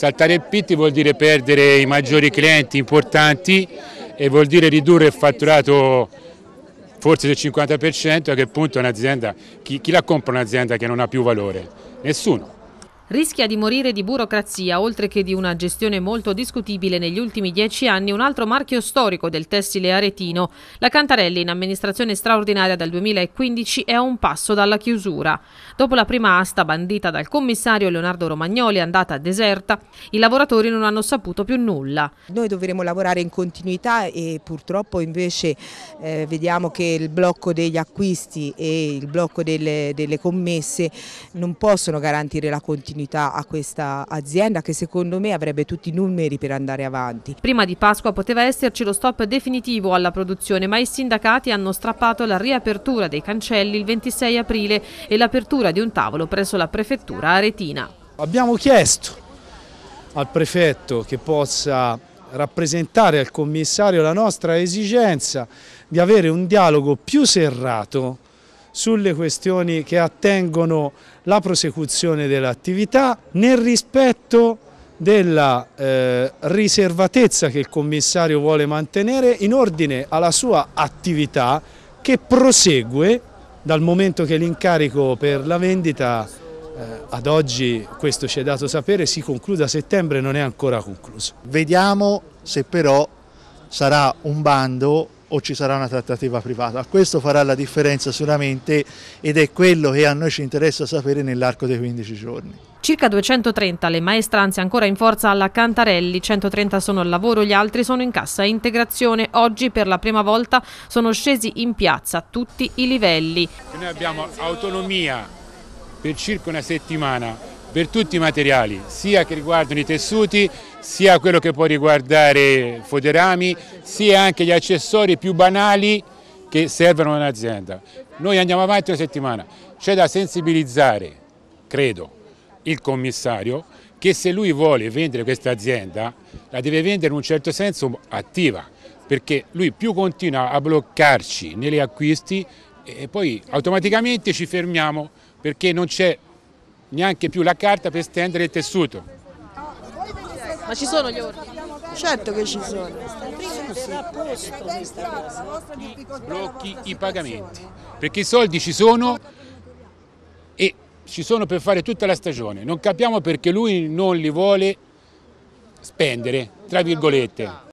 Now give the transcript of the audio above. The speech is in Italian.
Saltare il PIT vuol dire perdere i maggiori clienti importanti e vuol dire ridurre il fatturato forse del 50%, a che punto un'azienda, chi, chi la compra un'azienda che non ha più valore? Nessuno. Rischia di morire di burocrazia, oltre che di una gestione molto discutibile negli ultimi dieci anni, un altro marchio storico del tessile aretino. La Cantarelli, in amministrazione straordinaria dal 2015, è a un passo dalla chiusura. Dopo la prima asta bandita dal commissario Leonardo Romagnoli, andata deserta, i lavoratori non hanno saputo più nulla. Noi dovremo lavorare in continuità e purtroppo invece eh, vediamo che il blocco degli acquisti e il blocco delle, delle commesse non possono garantire la continuità opportunità a questa azienda che secondo me avrebbe tutti i numeri per andare avanti. Prima di Pasqua poteva esserci lo stop definitivo alla produzione ma i sindacati hanno strappato la riapertura dei cancelli il 26 aprile e l'apertura di un tavolo presso la prefettura aretina. Abbiamo chiesto al prefetto che possa rappresentare al commissario la nostra esigenza di avere un dialogo più serrato sulle questioni che attengono la prosecuzione dell'attività nel rispetto della eh, riservatezza che il commissario vuole mantenere in ordine alla sua attività che prosegue dal momento che l'incarico per la vendita eh, ad oggi, questo ci è dato sapere, si conclude a settembre non è ancora concluso. Vediamo se però sarà un bando o ci sarà una trattativa privata. Questo farà la differenza solamente ed è quello che a noi ci interessa sapere nell'arco dei 15 giorni. Circa 230 le maestranze ancora in forza alla Cantarelli, 130 sono al lavoro, gli altri sono in cassa integrazione. Oggi per la prima volta sono scesi in piazza a tutti i livelli. Noi abbiamo autonomia per circa una settimana, per tutti i materiali, sia che riguardano i tessuti, sia quello che può riguardare foderami, sia anche gli accessori più banali che servono all'azienda. Noi andiamo avanti una settimana, c'è da sensibilizzare, credo, il commissario che se lui vuole vendere questa azienda la deve vendere in un certo senso attiva perché lui più continua a bloccarci negli acquisti e poi automaticamente ci fermiamo perché non c'è neanche più la carta per stendere il tessuto. Ma ci sono gli ordini? Certo che ci sono. Blocchi i pagamenti, perché i soldi ci sono e ci sono per fare tutta la stagione. Non capiamo perché lui non li vuole spendere, tra virgolette.